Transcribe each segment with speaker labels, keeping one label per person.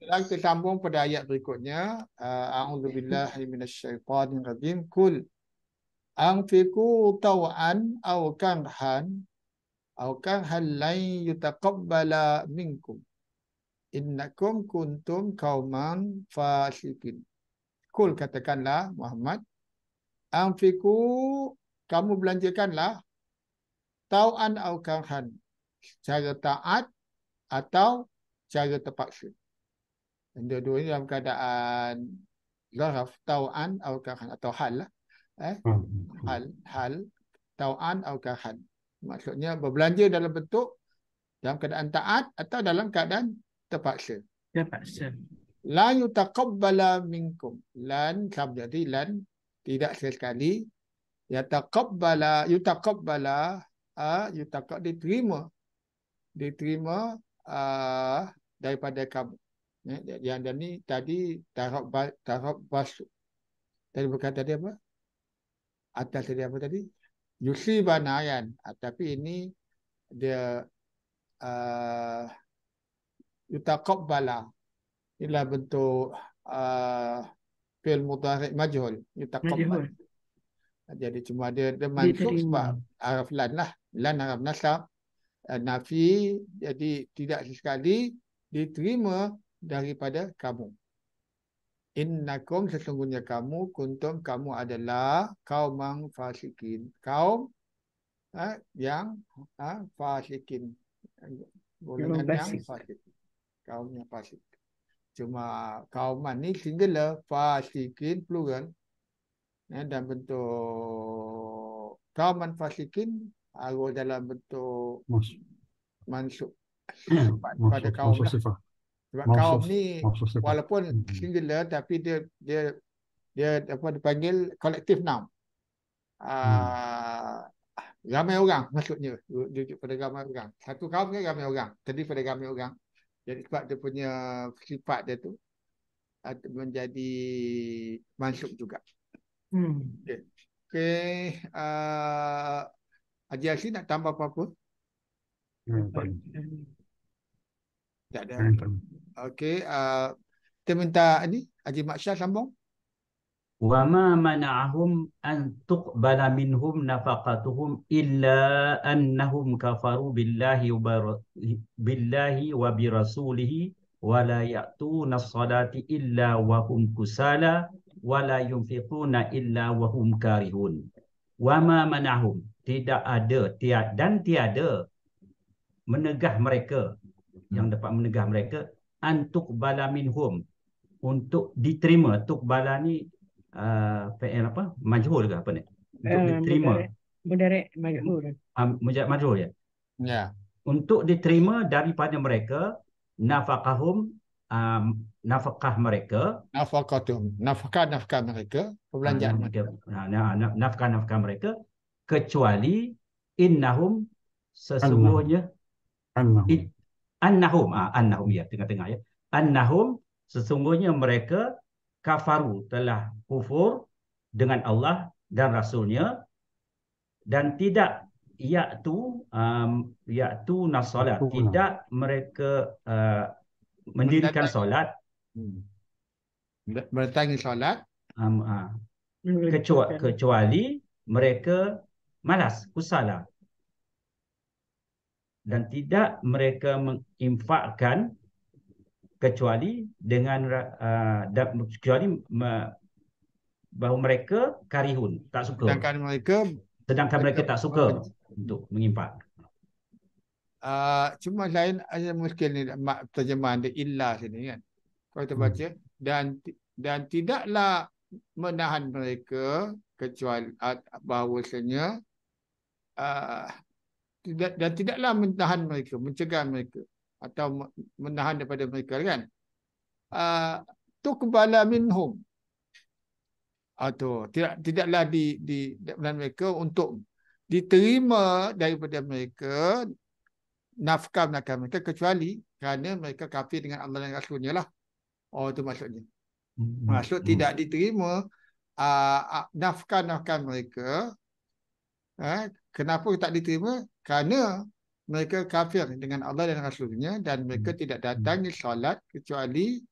Speaker 1: sekarang kita sambung pada ayat berikutnya. Ah, A'udzu billahi minasyaitonir rajim. Kul anfiqu taw'an aw kanhan aw kanhan lain yutaqabbala minkum. Innakum kuntum qauman fasikin. Kul katakanlah Muhammad anfiqu kamu belanjakanlah tau'an aw kanhan secara taat atau secara terpaksa. Dua-duanya dalam keadaan zaraf, tau'an atau kahan atau hal lah. Eh? Hmm, hmm, hmm. Hal, hal, tau'an atau kahan. Maksudnya berbelanja dalam bentuk dalam keadaan taat atau dalam keadaan terpaksa. Terpaksa. La yutaqabbala minkum. Lan, sama jadi lan. Tidak sekali. Ya taqabbala, yutaqabbala. Uh, yutaqab, diterima. Diterima uh, daripada kamu yang ya, ya, dan ni tadi tarok ba, tarok bas tadi berkata tadi apa atas tadi apa tadi yusri banayan ah, tapi ini dia uh, ah, yutakob bala ila bentuk uh, ah, fil mutarik majhul yutakob bala jadi cuma dia dia masuk sebab araf lan lah lan araf nasab uh, nafi jadi tidak sekali diterima daripada kamu. Innakum sesungguhnya kamu, kuntum kamu adalah kaum fasikin. Kaum ha, yang ha, fasikin. Golongan yang fasik. Kaum yang fasik. Cuma kaum ni singular, fasikin plural. Ya, dan bentuk kaum fasikin harus dalam bentuk Mas. mansuk. Mas. Hmm, Pada kaum. Mas. Sebab Mausus. kaum ni Mausus. walaupun singular hmm. Lah, tapi dia dia dia apa dipanggil kolektif noun. Hmm. Uh, ramai orang maksudnya rujuk pada ramai orang. Satu kaum ni ramai orang, terdiri pada ramai orang. Jadi sebab dia punya sifat dia tu uh, menjadi masuk juga.
Speaker 2: Hmm. Okay.
Speaker 1: Okay. Uh, ah, Haji nak tambah apa-apa? Hmm, tak ada. Okey, a uh, kita minta ini Haji Maksyar sambung.
Speaker 3: Wa ma mana'ahum an tuqbala minhum nafaqatuhum illa annahum kafaru billahi wa billahi wa bi rasulih wa la ya'tuna as-salati illa wa hum kusala wa la yunfiquna illa wa hum karihun. Wa ma mana'ahum tidak ada tiada dan tiada menegah mereka yang hmm. dapat menegah mereka antuk bala minhum untuk diterima tuk balani ni uh, apa majhul ke apa ni untuk uh, diterima
Speaker 4: mudarek majhul um, hmm.
Speaker 3: ah, mujarek majhul ya ya untuk diterima daripada mereka nafakahum um, nafkah mereka
Speaker 1: nafakatum
Speaker 3: nafkah nafkah mereka perbelanjaan ah, mereka nafkah nafkah mereka kecuali innahum sesungguhnya annahum ah annahum ya tengah-tengah ya annahum sesungguhnya mereka kafaru telah kufur dengan Allah dan rasulnya dan tidak yaitu um, yaitu nasolat tidak mereka uh, mendirikan solat mendatangi solat hmm. um, uh, ah. kecuali, kecuali mereka malas kusala dan hmm. tidak mereka menginfakkan kecuali dengan uh, kecuali bahawa mereka karihun tak suka sedangkan mereka sedangkan mereka, mereka tak suka mereka. untuk menginfak
Speaker 1: uh, cuma lain ada mungkin terjemahan dia illa sini kan Kau kita hmm. baca hmm. dan dan tidaklah menahan mereka kecuali uh, bahawasanya uh, dan tidaklah menahan mereka, mencegah mereka atau menahan daripada mereka kan. Ah, ah, tu kebala minhum atau tidak tidaklah di di dalam mereka untuk diterima daripada mereka nafkah nafkah mereka kecuali kerana mereka kafir dengan amalan rasulnya lah. Oh itu maksudnya. Hmm, hmm, Maksud hmm. tidak diterima uh, ah, nafkah nafkah mereka Ha? kenapa tak diterima? Kerana mereka kafir dengan Allah dan Rasulnya dan mereka hmm. tidak datangi hmm. salat kecuali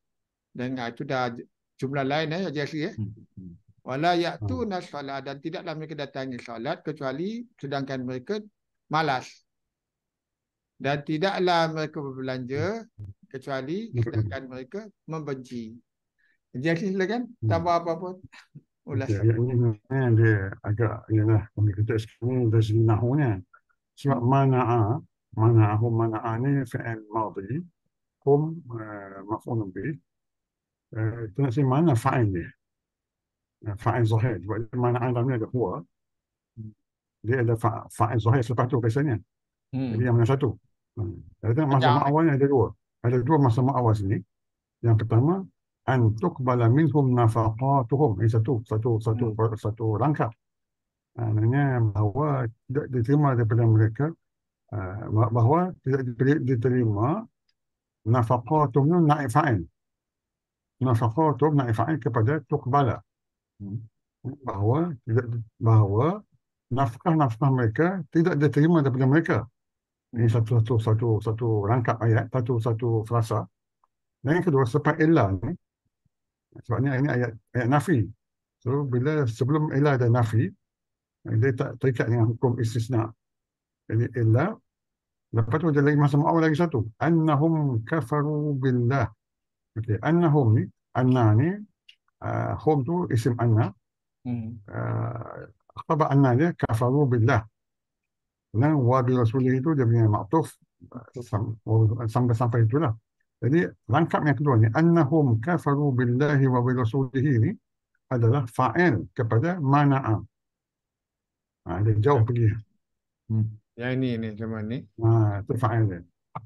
Speaker 1: dan itu dah jumlah lain eh, ajasi eh. Hmm, hmm, Wala yaktu nasolat dan tidaklah mereka datangi salat kecuali sedangkan mereka malas. Dan tidaklah mereka berbelanja kecuali sedangkan mereka membenci. Ajasi silakan, tambah apa-apa. Hmm
Speaker 2: ulasan. Ayat ini dia agak ialah kami kata sekarang dari nahunya. Kan. Sebab mana'a, mana'ahu mana'a ni fi'an madhi, kum uh, eh, ma'fun bi. Uh, eh, itu nak mana fa'in dia. Uh, eh, fa'in zahir. Sebab dia mana'a dalam ni ada huwa. Dia ada fa, fa'in zahir selepas tu biasanya. Kan. Hmm. Jadi yang mana satu. Hmm. Jadi masa ma'awalnya ada dua. Ada dua masa ma'awal sini. Yang pertama, an tuqbala minhum nafaqatuhum ini satu satu satu hmm. satu rangkap maknanya bahawa tidak diterima daripada mereka bahawa tidak diterima nafaqatuhum naifain nafaqatuhum naifain kepada tuqbala bahawa tidak bahawa nafkah-nafkah mereka tidak diterima daripada mereka ini satu satu satu satu rangkap ayat satu satu frasa dan yang kedua sepa illa ni sebab ni ayat, ayat, ayat nafi. So bila sebelum ilah ada nafi, dia tak terikat dengan hukum istisna. Jadi ilah, lepas tu dia lagi masa ma'am lagi satu. Annahum kafaru billah. Okay. Annahum ni, anna ni, uh, hum tu isim anna. Hmm. Uh, khabar anna dia, kafaru billah. Dan wabi rasulih itu dia punya maktuf. Oh, sampai-sampai itulah. Jadi rangkap yang kedua ni annahum kafaru billahi wa bi rasulih ni adalah fa'il kepada mana'a. Ha, dia jauh pergi. Hmm. Yang ini ni cuma ni. Ha, tu fa'il dia.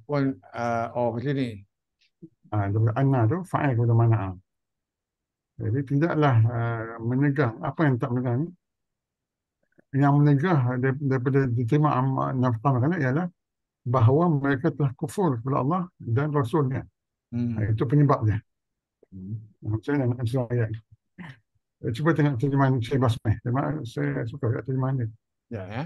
Speaker 2: Pun uh, oh sini. Ha, dia anna tu fa'il kepada mana'a. Jadi tidaklah uh, menegah apa yang tak menegah ni. Yang menegah daripada diterima nafkah makanan ialah bahawa mereka telah kufur kepada Allah dan Rasulnya. Hmm. Nah, itu penyebabnya. Hmm. Macam mana nak surah ayat itu? Eh, cuba tengok terjemahan Syed Basmai. Terjemahan saya suka kat terjemahan ini. Ya, ya.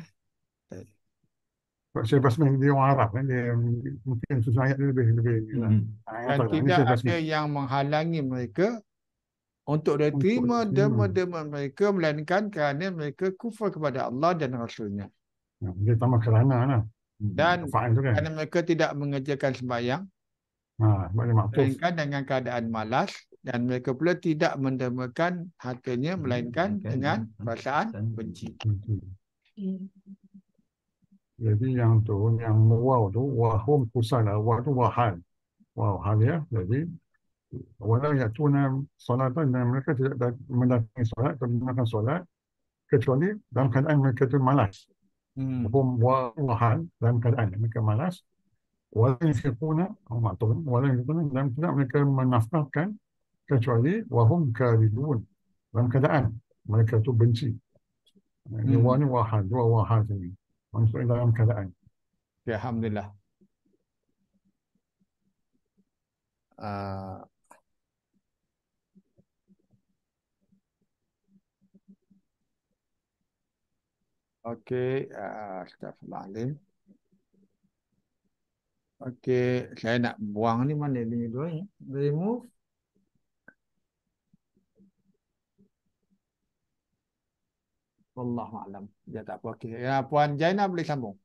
Speaker 2: Sebab Syed Basmai dia orang Arab. Kan? Dia mungkin susah ayat dia lebih. lebih hmm. Dan lah. tidak ada Basmai.
Speaker 1: yang menghalangi mereka untuk dia terima derma-derma mereka melainkan kerana mereka kufur kepada Allah dan Rasulnya.
Speaker 2: Ya, dia tambah kerana lah.
Speaker 1: Hmm, dan kan? kerana mereka tidak mengerjakan sembahyang ha, dengan keadaan malas dan mereka pula tidak mendermakan hatinya hmm, melainkan hmm. dengan perasaan benci. Hmm.
Speaker 2: Jadi yang tu, yang wow tu, wahum lah, wah tu wahal. Wow, hal ya. Jadi, walau yang tu dalam solat tu dan mereka tidak mendatangi solat, mendatangi solat, kecuali dalam keadaan mereka tu malas hmm. wallahan dalam keadaan mereka malas wala yusifuna hum matun wala yusifuna dalam tidak mereka menafkahkan kecuali wahum karibun dalam keadaan mereka itu benci ini hmm. wani wahan dua wahan ini maksudnya dalam keadaan ya, Alhamdulillah ah, Okey, astagfirullahalazim.
Speaker 1: Okey, saya nak buang ni mana ni dua ni? Remove. Allah malam. Ya tak apa. Okey, ya, puan Jaina boleh sambung.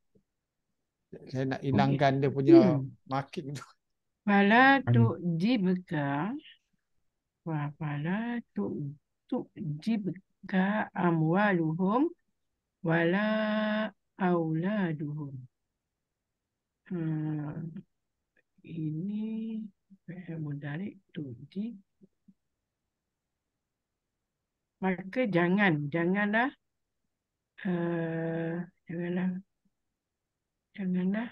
Speaker 1: Saya nak hilangkan okay. dia punya hmm. marking tu.
Speaker 4: Pala tu jibka. Wa pala tu tu jibka amwaluhum wala auladuhum. Uh, ini mudarik tu di maka jangan janganlah uh, janganlah janganlah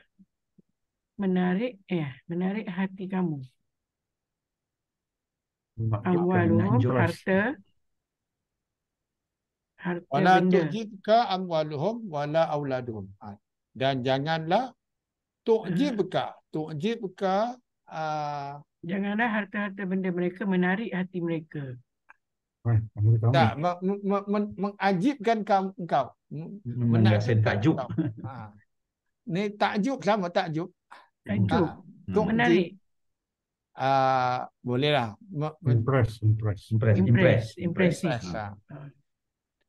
Speaker 4: menarik ya eh, menarik hati kamu awal harta
Speaker 1: wala tujibka amwaluhum wala auladuhum ha. dan janganlah
Speaker 4: tujibka tujibka uh, janganlah harta-harta benda mereka menarik hati mereka
Speaker 2: tak me,
Speaker 1: me, me, me,
Speaker 4: mengajibkan kamu kau
Speaker 2: menasihat takjub
Speaker 4: ha.
Speaker 1: ni takjub sama takjub takjub ha. hmm. tak, menarik Uh, bolehlah.
Speaker 2: Impress, impress,
Speaker 1: impress, impress, impress. impress. impress. impress. impress. Ha. Ah.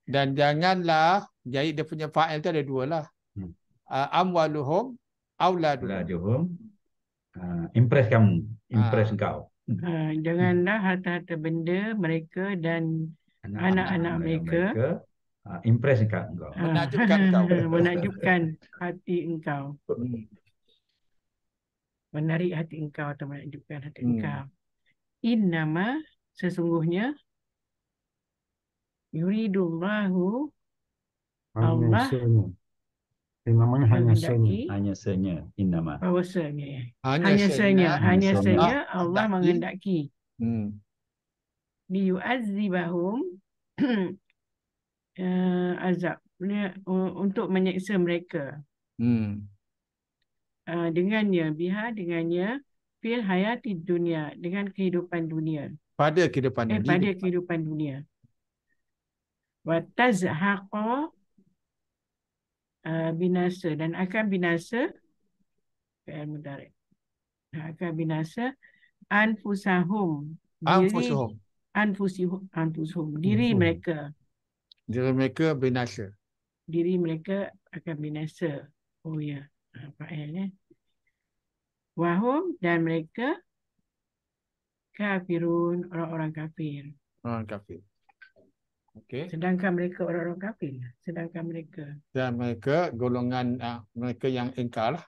Speaker 1: Dan janganlah jadi dia punya fa'il tu ada dua lah.
Speaker 3: Hmm. Uh, amwaluhum awladuhum. Awladuhum. Uh, impress kamu. Impress uh. kau.
Speaker 4: Uh, janganlah harta-harta benda mereka dan anak-anak mereka. mereka.
Speaker 3: Uh, impress kau. Uh. Menajubkan
Speaker 4: kau. menajubkan hati engkau. Hmm. Menarik hati engkau atau menajubkan hati hmm. engkau. Innama sesungguhnya yuridullahu Allah Terima mana hanya sanya.
Speaker 3: Hanya sanya. Innama. Oh, sanya. Hanya, hanya Hanya sanya. Ah, Allah Daki. mengendaki.
Speaker 2: Hmm.
Speaker 4: Liyu'azibahum uh, eh, azab. Untuk menyeksa mereka. Hmm. Uh, dengannya. Biha dengannya. Fil hayati dunia. Dengan kehidupan dunia.
Speaker 1: Pada kehidupan eh, dunia. Pada
Speaker 4: kehidupan dunia wa tazhaqa binasa dan akan binasa fi'il mudhari akan binasa anfusahum anfusuhum anfusuhum anfusuhum diri mereka
Speaker 1: diri mereka binasa
Speaker 4: diri mereka akan binasa oh ya apa ah, ya wahum dan mereka kafirun orang-orang kafir orang kafir Okay. Sedangkan mereka orang-orang kafir. Lah. Sedangkan mereka.
Speaker 1: Dan mereka golongan uh, mereka yang engkar lah.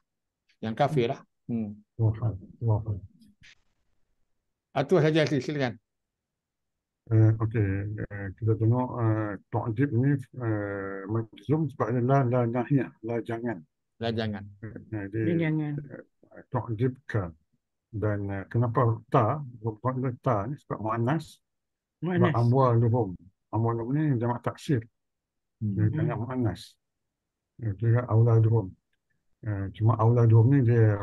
Speaker 1: Yang kafir lah.
Speaker 2: Hmm. Atu ah, saja sih, silakan. Uh, Okey, uh, kita tengok uh, eh, jib ni uh, maksum sebabnya lah, lah la la nahiyah, la jangan. La jangan. Jadi, jangan. Takjibkan. Dan uh, kenapa ta, ta ni sebab mu'annas. Mu'annas. Sebab amwal luhum. Amun Nur ni jamak taksir. Mm-hmm. Dia banyak hmm. mu'anas. Dia Aula Durum. Ya, cuma Aula Durum ni dia uh,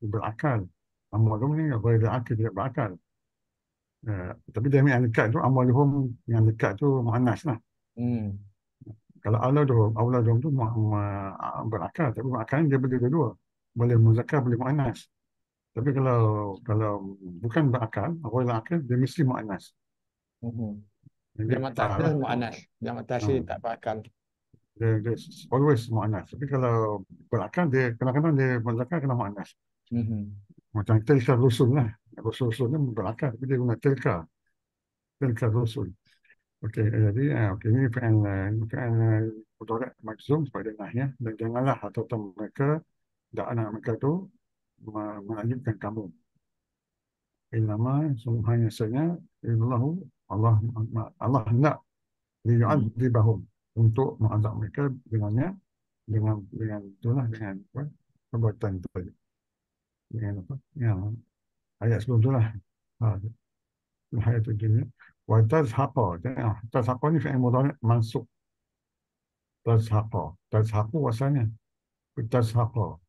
Speaker 2: berakal. Amun Nur ni boleh dia akal, dia berakal. Ya, tapi dia yang dekat tu, Amun Nur yang dekat tu mu'anas lah. Mm. Kalau Aula Durum, Aula Durum tu uh, berakal. Tapi berakal dia berdua-dua. Boleh muzakar, boleh mu'anas. Tapi kalau kalau bukan berakal, orang yang akal, dia mesti mu'anas. hmm dia matahil
Speaker 1: mu'anas. Dia matahil tak hmm. berakal.
Speaker 2: Dia, dia always mu'anas. Tapi kalau berakal, dia kadang-kadang dia berakal kena mu'anas. Mm-hmm. Macam telka rusul lah. Rusul-rusul ni berakal. Tapi dia guna telka. Telka rusul. Okey, eh, jadi uh, eh, okay, ini bukan uh, bukan maksum pada nahnya dan janganlah atau atau mereka dan anak mereka tu mengajibkan kamu. Inama semuanya sebenarnya Inallahu Allah Allah hendak diazibahum hmm. untuk mengazab mereka dengannya dengan dengan itulah dengan apa perbuatan itu dengan apa yang ayat sebelum tu itulah ha ayat tu gini wa tazhaqa ya, tazhaqa ni fi'il mudhari mansub tazhaqa tazhaqu wasanya tazhaqa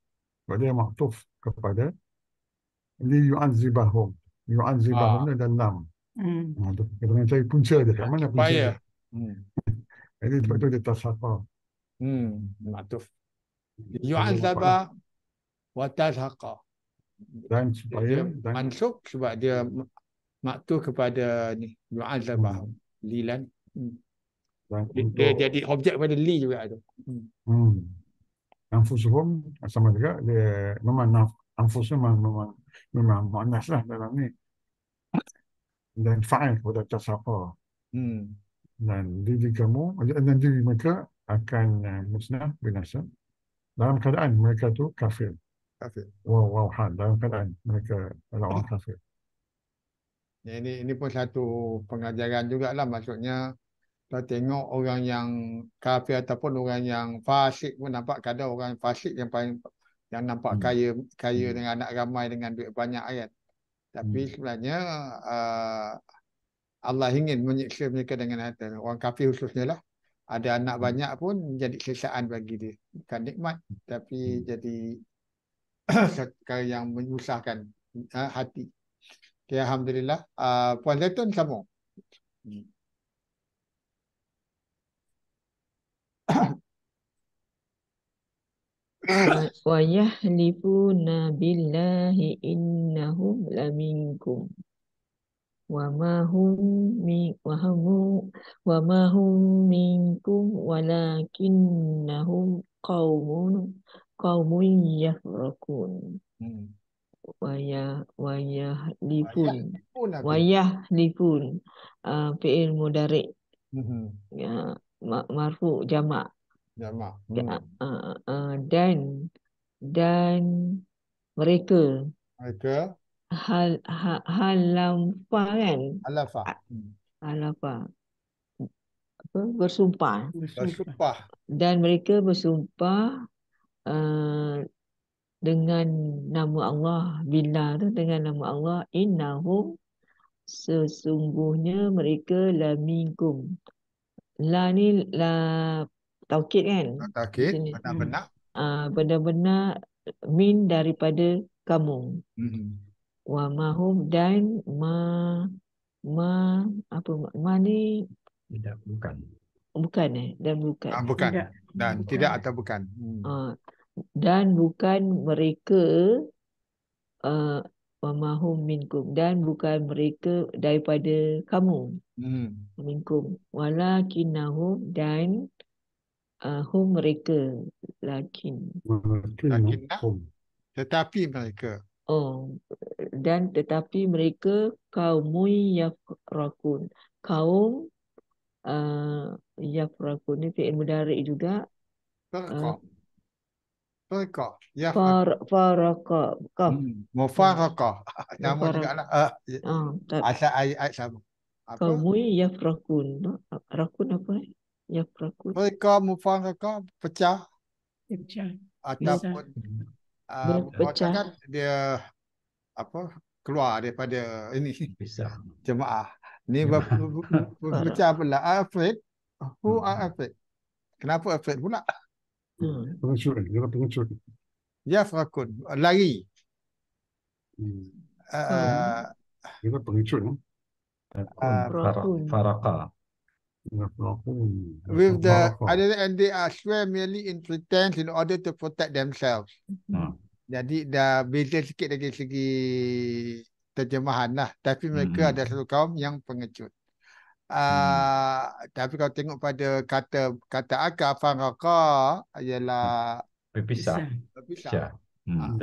Speaker 2: jadi maktuf kepada li yu'anzibahum yu'anzibahum ah. dan nam Hmm. Ha, tu, kata -kata saya punca dia. Kat mana punca Baya. dia? Hmm. Jadi sebab tu dia tak sapa. Hmm. Matuf. Yu'azaba
Speaker 1: wa tazhaqa. Dan supaya mansuk sebab dia matuh kepada ni Yu'azaba. Lah, hmm. Lilan. Hmm. dia, jadi objek pada li juga tu. Hmm.
Speaker 2: hmm. Anfusuhum sama juga dia memang anfusuhum memang memang, memang, memang, memang, memang, memang, memang, dan fa'il pada kata siapa. Hmm. Dan diri kamu, dan diri mereka akan eh, musnah, binasa. Dalam keadaan mereka tu kafir. Kafir. Wow, wow, ha. Dalam keadaan mereka adalah orang kafir.
Speaker 1: Ya, ini, ini pun satu pengajaran juga lah. Maksudnya, kita tengok orang yang kafir ataupun orang yang fasik pun nampak kadang orang fasik yang paling yang nampak hmm. kaya kaya hmm. dengan anak ramai dengan duit banyak kan. Tapi hmm. sebenarnya uh, Allah ingin menyiksa mereka dengan harta. Orang kafir khususnya lah. Ada anak hmm. banyak pun jadi sesaan bagi dia. Bukan nikmat. Hmm. Tapi jadi perkara yang menyusahkan uh, hati. Okay, Alhamdulillah. Uh, Puan Zaitun sambung.
Speaker 5: wa yahlifuna billahi innahum laminkum wa ma hum min wa hum wa ma hum minkum walakinnahum qaumun qaumun yafrakun hmm. wa ah, hmm. ya wa yahlifun wa yahlifun fi'il mudari ya marfu jamak jamak hmm. dan, uh, uh, dan dan mereka mereka hal hal halafa kan
Speaker 1: halafa hmm.
Speaker 5: halafa apa bersumpah
Speaker 2: bersumpah
Speaker 5: dan mereka bersumpah uh, dengan nama Allah bila tu dengan nama Allah innahum sesungguhnya mereka la minkum la ni la taukid kan
Speaker 1: ah, taukid benar benda hmm.
Speaker 5: ah benda min daripada kamu mm-hmm. wa mahum dan ma ma apa ma ni
Speaker 4: tidak bukan
Speaker 5: bukan eh dan bukan ah, bukan tidak.
Speaker 1: dan bukan. tidak atau bukan
Speaker 5: hmm. ah, dan bukan mereka uh, mahum minkum dan bukan mereka daripada kamu hmm. minkum walakinahum dan uh, hum mereka lakin
Speaker 1: lakin hum tetapi mereka
Speaker 5: oh dan tetapi mereka kaum yafrakun kaum uh, yafrakun ni fi'il mudari juga
Speaker 2: Farakah, Ya, Far,
Speaker 5: farakah. Kaf. farakah, hmm,
Speaker 1: Mufaraka.
Speaker 2: Nama juga
Speaker 5: lah.
Speaker 1: Uh, ah, ah Asal ayat, ayat sama. Kamu ya farakun. Rakun apa? Eh? ya berlaku. Mereka mufang mereka pecah. Pecah. Ataupun ah, pecah. kan dia apa keluar daripada ini Bisa. jemaah. Ini pecah pula. Afraid. Who are hmm. afraid? Kenapa afraid pula? Hmm. Pengucuran. Dia pengucuran. Ya frakun. Lari. Hmm. Uh, hmm. Ah.
Speaker 2: Dia pengucuran. Uh, with the other
Speaker 1: and they are swear merely in pretense in order to protect themselves. Hmm. Jadi dah beza sikit dari segi terjemahan lah. Tapi mereka hmm. ada satu kaum yang pengecut. Uh, hmm. Tapi kalau tengok pada kata kata akar, faraka ialah berpisah. Berpisah.
Speaker 3: Hmm,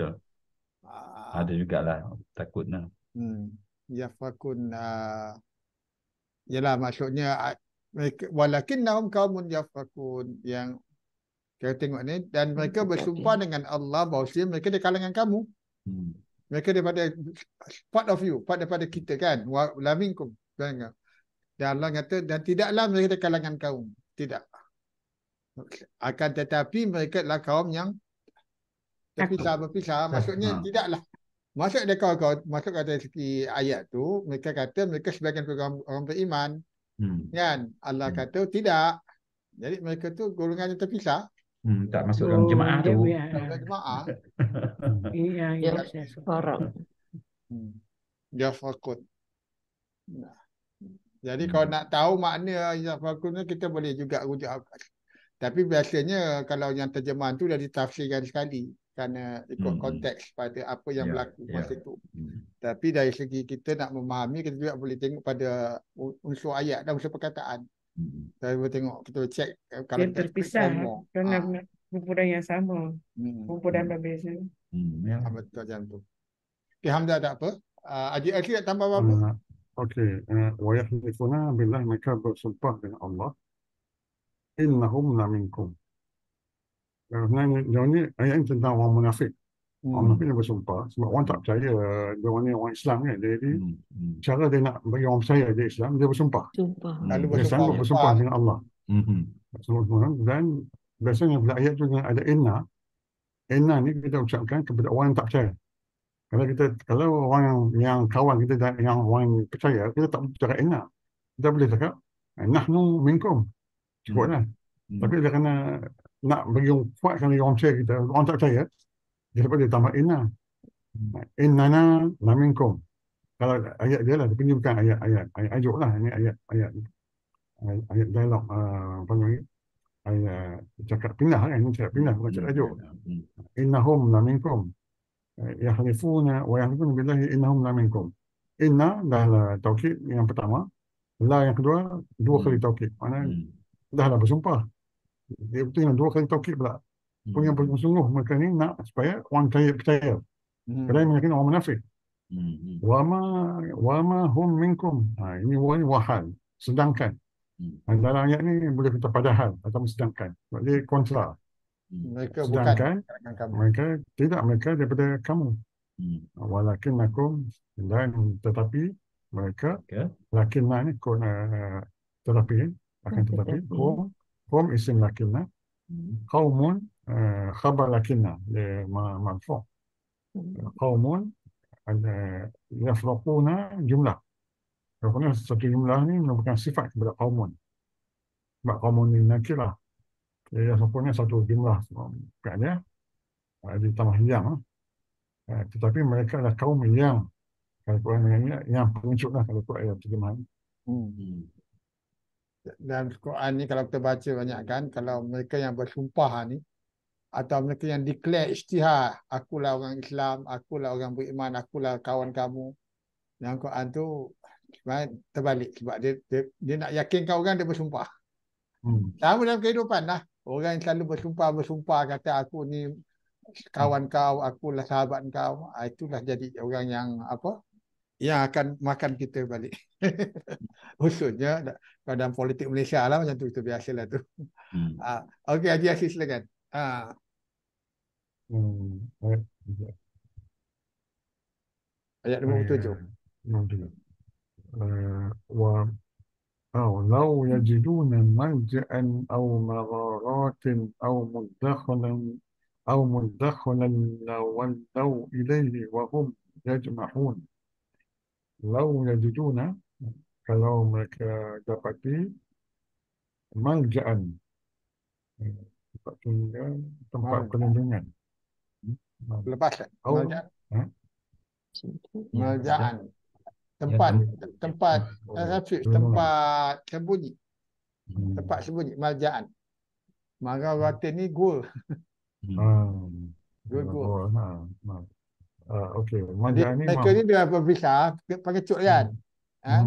Speaker 3: Uh, ada jugalah takut lah. Hmm.
Speaker 1: Ya fakun uh, Yalah maksudnya mereka walakinnahum qaumun yafakun yang kita tengok ni dan hmm, mereka bersumpah dengan Allah bahawa mereka di kalangan kamu hmm. mereka daripada part of you part daripada kita kan la minkum dan Allah kata dan tidaklah mereka di kalangan kamu tidak akan tetapi mereka lah kaum yang terpisah berpisah maksudnya tidaklah Masuk dekat kau masuk ada segi ayat tu mereka kata mereka sebagian orang beriman Hmm. Kan? Allah hmm. kata tidak. Jadi mereka tu golongan yang terpisah. Hmm, tak masuk dalam oh, jemaah tu. Dalam jemaah. Iya, iya. Sekarang. Dia fakut. Jadi hmm. kalau nak tahu makna Ya Fakut ni, kita boleh juga rujuk al Tapi biasanya kalau yang terjemahan tu dah ditafsirkan sekali. Kerana ikut hmm. konteks pada apa yang ya, berlaku ya. masa tu. Hmm. Tapi dari segi kita nak memahami, kita juga boleh tengok pada unsur ayat dan unsur perkataan. Kita hmm. boleh tengok, kita boleh cek eh, Kalau dia kita terpisah kita kerana kumpulan yang sama. Hmm. hmm. berbeza.
Speaker 2: Hmm. Ya. Ha, betul macam tu.
Speaker 1: Okay, Hamzah ada apa? Uh, ah, Adik
Speaker 2: Aziz nak tambah apa-apa? Hmm. Ah, okey. Eh, Wayah uh, Nifuna bila mereka bersumpah dengan Allah. Innahum naminkum. Kerana ini ayat tentang orang munafik. Hmm. Nabi dia bersumpah sebab orang tak percaya eh, dia orang ni orang Islam kan. Jadi dia, hmm, hmm. cara dia nak bagi orang percaya dia Islam dia hmm. bersumpah. Sumpah. Dia sanggup bersumpah hmm. dengan Allah. Hmm. hmm. Dan biasanya pada ayat tu dengan ada inna. Inna ni kita ucapkan kepada orang yang tak percaya. Kalau kita kalau orang yang, yang kawan kita dan yang orang yang percaya kita tak boleh cakap inna. Kita boleh cakap eh, nahnu minkum. Cukup lah. Hmm. Tapi dia kena nak bagi orang kuatkan orang percaya kita. Orang tak percaya dia dapat dia tambah inna. inna na laminkum. Kalau ayat dia lah, tapi ini bukan ayat, ayat, ayat ajuk lah. Ini ayat, ayat, ayat dialog, uh, apa namanya? Ayat cakap pindah kan? Ini cakap pindah, bukan cakap ajuk. Innahum laminkum. Yahlifuna wa yahlifun billahi innahum laminkum. Inna dahlah tauqid yang pertama. La yang kedua, dua kali tauqid. Hmm. dah lah bersumpah. Dia betul dua kali tauqid pula hmm. punya pegang sungguh mereka ni nak supaya orang percaya percaya hmm. kerana mereka ni orang munafik hmm. wama wama hum minkum ha, ini wani wahal sedangkan hmm. dalam ayat ni boleh kita padahal atau sedangkan jadi kontra hmm. mereka sedangkan bukan mereka tidak mereka daripada kamu hmm. walakin nakum dan tetapi mereka okay. lakin nak ni kona eh, tetapi akan tetapi kaum kaum isim lakin nak hmm. kaumun خبر لكن مرفوع قوم يفرقون جملة يفرقون ستة جملة ini merupakan sifat kepada قوم sebab قوم ini nakir lah يفرقون satu jumlah kan ya di tanah hiyam tetapi mereka adalah kaum yang kalau Quran yang yang pengecut lah kalau Quran yang terjemahan hmm. dan Quran
Speaker 1: ni kalau kita baca banyak kan kalau mereka yang bersumpah ni atau mereka yang declare ijtihad akulah orang Islam akulah orang beriman akulah kawan kamu yang Quran tu terbalik sebab dia, dia, dia nak yakinkan orang dia bersumpah hmm. sama dalam kehidupan lah orang yang selalu bersumpah bersumpah kata aku ni kawan kau aku lah sahabat kau ah, itulah jadi orang yang apa yang akan makan kita balik. Khususnya dalam politik Malaysia lah macam tu. Kita biasa lah tu. Hmm. Uh, ah, okay, Haji Aziz silakan. Uh.
Speaker 2: うんあれ يعني موجودة آه، يعني موجودة آه،, آه، و أو لو يجدون ملجأ أو مغارات أو مدخلا أو مدخلا لولوا إليه وهم يجمحون لو يجدون كلام دفتي ملجأ آه. lepas tak? Oh. Melajaan. Hmm? Melajaan. Ya,
Speaker 1: tempat, tempat, tempat, oh. tempat sembunyi. Hmm. Tempat sembunyi, maljaan. Maka hmm. rata ni gul,
Speaker 2: hmm. gul, gul. gua. Ha. ha. ha. ha okay. ni mereka ni
Speaker 1: dia berpisah, pakai cuk kan? Hmm. Ha?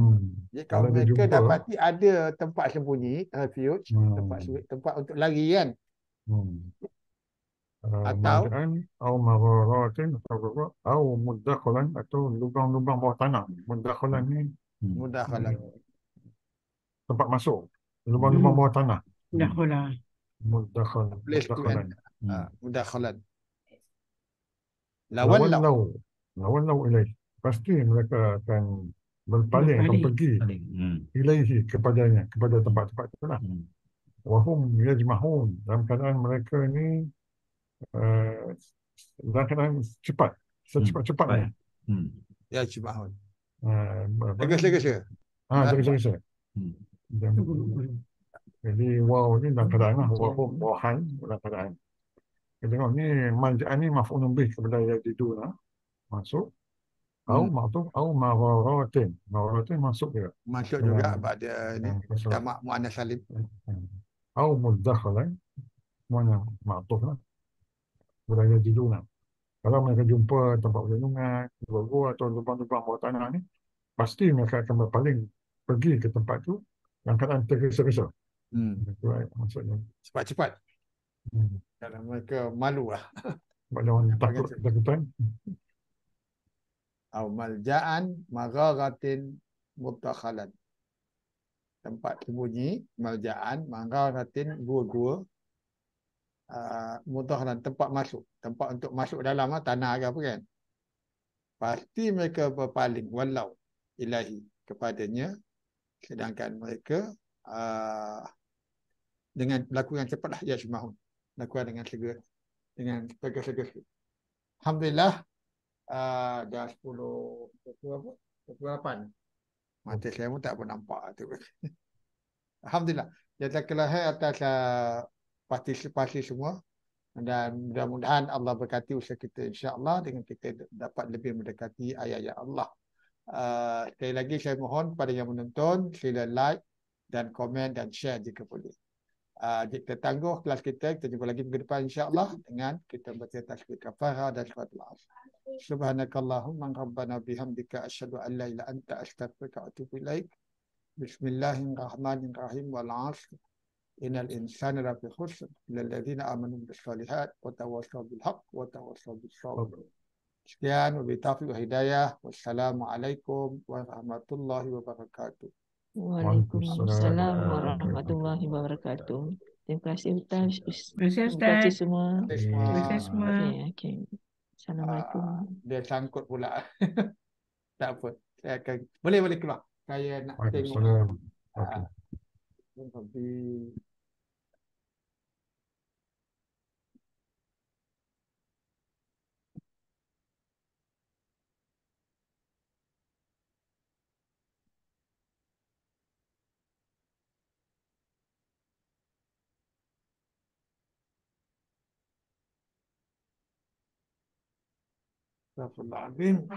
Speaker 1: Jadi kalau, kalau mereka dapati ada tempat sembunyi, refuge, hmm. tempat, tempat untuk lari kan?
Speaker 2: Hmm. Eh, atau atau mararatin atau mudakhalan atau lubang-lubang bawah tanah mudakhalan ni hmm. mudakhalan tempat masuk lubang-lubang hmm. bawah tanah mudakhalan mudakhalan kan? ah, hmm. mudakhalan lawan law lawan law ilaih pasti mereka akan berpaling atau pergi ilaihi kepadanya kepada tempat-tempat itulah wahum yajmahun dalam keadaan mereka ni uh, eh, dan cepat. Secepat-cepat. Hmm. Lah. Hmm. ya, cepat. Uh, Legas-legas ke? Ha, legas Hmm. jadi wow ni dalam keadaan lah. Wow, wow, wow, hal dalam keadaan. Kita tengok ni, manjaan ni maf'un umbih kepada yang tidur lah. Masuk. Hmm. Au maktub, au mawarotin. Mawarotin masuk juga. Masuk juga ya. sebab dia ni, damak mu'ana salim. Au muddakhalai. Mu'ana maktub lah wilayah jejunan. Kalau mereka jumpa tempat perlindungan, gua-gua atau lubang-lubang bawah tanah ni, pasti mereka akan berpaling pergi ke tempat tu yang kadang tergesa-gesa. Hmm. Itu kan maksudnya.
Speaker 1: Cepat-cepat. Hmm. mereka malu lah.
Speaker 2: Sebab dia orang takut ketakutan.
Speaker 1: Aumalja'an magharatin mutakhalan. Tempat sembunyi, malja'an, magharatin gua-gua uh, ah, mudahlah tempat masuk tempat untuk masuk dalam uh, tanah ke apa kan pasti mereka berpaling walau ilahi kepadanya sedangkan mereka uh, dengan lakukan cepatlah ya semua lakukan dengan segera dengan segera segera Alhamdulillah uh, dah 10 apa? 28 mata saya pun tak pernah nampak tu Alhamdulillah Jazakallah khair atas partisipasi semua dan mudah-mudahan Allah berkati usaha kita insya-Allah dengan kita dapat lebih mendekati ayat-ayat Allah. Uh, sekali lagi saya mohon kepada yang menonton sila like dan komen dan share jika boleh. Uh, kita tangguh kelas kita. Kita jumpa lagi minggu depan Insya Allah dengan kita bercerita sebuah kafarah dan sebuah telah. Subhanakallahumman rabbana bihamdika asyadu an la ila anta astagfirullah wa atubu ilaik. Bismillahirrahmanirrahim wal'asr. إن الإنسان لفي خسر إلا الذين آمنوا بالصالحات وتواصوا بالحق وتواصوا بالصبر sekian wabillahi hidayah wassalamualaikum warahmatullahi wabarakatuh Waalaikumsalam
Speaker 5: warahmatullahi wabarakatuh. Terima kasih Ustaz. Terima kasih semua. Terima kasih semua. Terima kasih semua. Okay, okay. Assalamualaikum. Uh,
Speaker 1: dia sangkut pula. tak apa. Saya boleh boleh keluar. Saya nak tengok. Waalaikumsalam. Ah,
Speaker 2: nhưng phòng thi Dạ, Phật Viên.